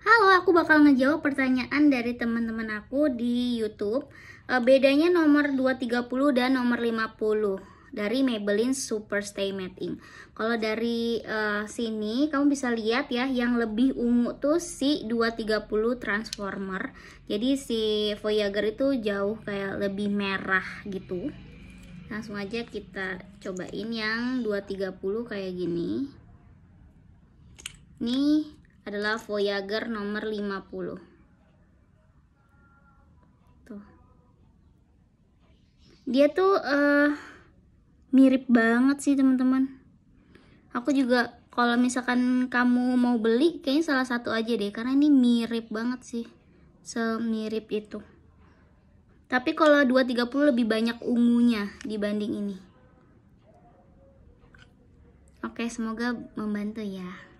Halo, aku bakal ngejawab pertanyaan dari teman-teman aku di YouTube. Eh, bedanya nomor 230 dan nomor 50 dari Maybelline Super Stay Matte Ink. Kalau dari uh, sini kamu bisa lihat ya yang lebih ungu tuh si 230 Transformer. Jadi si Voyager itu jauh kayak lebih merah gitu. Langsung aja kita cobain yang 230 kayak gini. Nih adalah Voyager nomor 50. Tuh. Dia tuh uh, mirip banget sih teman-teman. Aku juga kalau misalkan kamu mau beli kayaknya salah satu aja deh karena ini mirip banget sih. Semirip itu. Tapi kalau 230 lebih banyak ungunya dibanding ini. Oke, semoga membantu ya.